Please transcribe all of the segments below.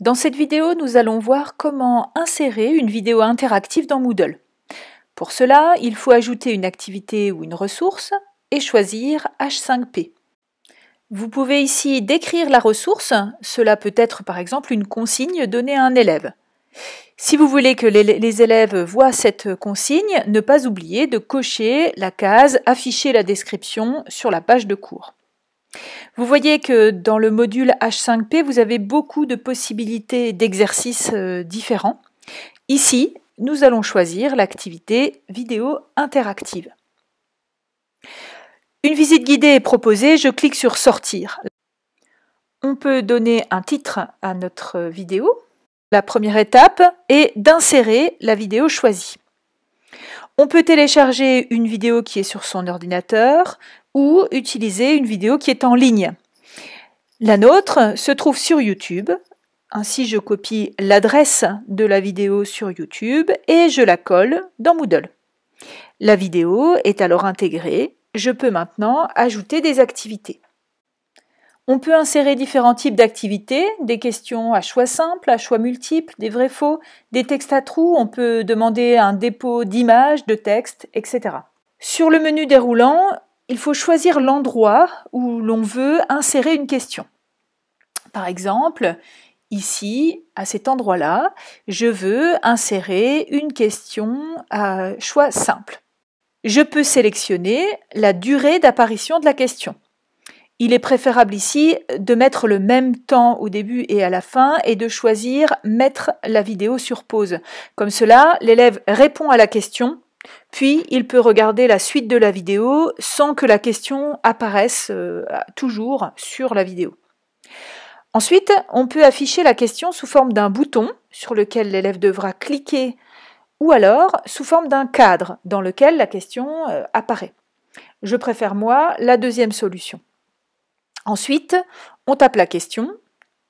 Dans cette vidéo, nous allons voir comment insérer une vidéo interactive dans Moodle. Pour cela, il faut ajouter une activité ou une ressource et choisir H5P. Vous pouvez ici décrire la ressource, cela peut être par exemple une consigne donnée à un élève. Si vous voulez que les élèves voient cette consigne, ne pas oublier de cocher la case Afficher la description sur la page de cours. Vous voyez que dans le module H5P, vous avez beaucoup de possibilités d'exercices euh, différents. Ici, nous allons choisir l'activité vidéo interactive. Une visite guidée est proposée, je clique sur Sortir. On peut donner un titre à notre vidéo. La première étape est d'insérer la vidéo choisie. On peut télécharger une vidéo qui est sur son ordinateur, ou utiliser une vidéo qui est en ligne. La nôtre se trouve sur YouTube. Ainsi, je copie l'adresse de la vidéo sur YouTube et je la colle dans Moodle. La vidéo est alors intégrée. Je peux maintenant ajouter des activités. On peut insérer différents types d'activités, des questions à choix simple, à choix multiples, des vrais-faux, des textes à trous, on peut demander un dépôt d'images, de textes, etc. Sur le menu déroulant, il faut choisir l'endroit où l'on veut insérer une question. Par exemple, ici, à cet endroit-là, je veux insérer une question à choix simple. Je peux sélectionner la durée d'apparition de la question. Il est préférable ici de mettre le même temps au début et à la fin et de choisir mettre la vidéo sur pause. Comme cela, l'élève répond à la question puis, il peut regarder la suite de la vidéo sans que la question apparaisse euh, toujours sur la vidéo. Ensuite, on peut afficher la question sous forme d'un bouton sur lequel l'élève devra cliquer ou alors sous forme d'un cadre dans lequel la question euh, apparaît. Je préfère moi la deuxième solution. Ensuite, on tape la question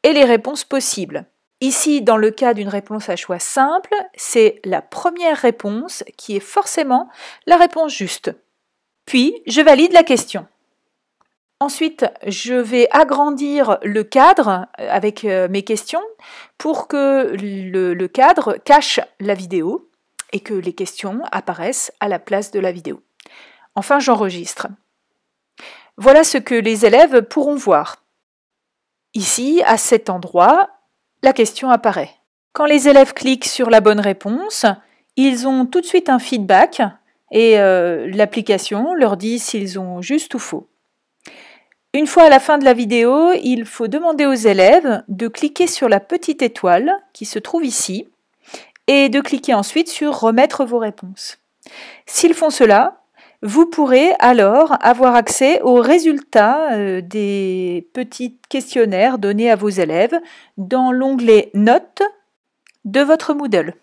et les réponses possibles. Ici, dans le cas d'une réponse à choix simple, c'est la première réponse qui est forcément la réponse juste. Puis, je valide la question. Ensuite, je vais agrandir le cadre euh, avec euh, mes questions pour que le, cadre cache la vidéo et que les questions apparaissent à la place de la vidéo. Enfin, j'enregistre. Voilà ce que les élèves pourront voir. Ici, à cet endroit, la question apparaît. Quand les élèves cliquent sur la bonne réponse, ils ont tout de suite un feedback et euh, l'application leur dit s'ils ont juste ou faux. Une fois à la fin de la vidéo, il faut demander aux élèves de cliquer sur la petite étoile qui se trouve ici et de cliquer ensuite sur Remettre vos réponses. S'ils font cela, vous pourrez alors avoir accès aux résultats euh, des petits questionnaires donnés à vos élèves dans l'onglet Notes de votre Moodle.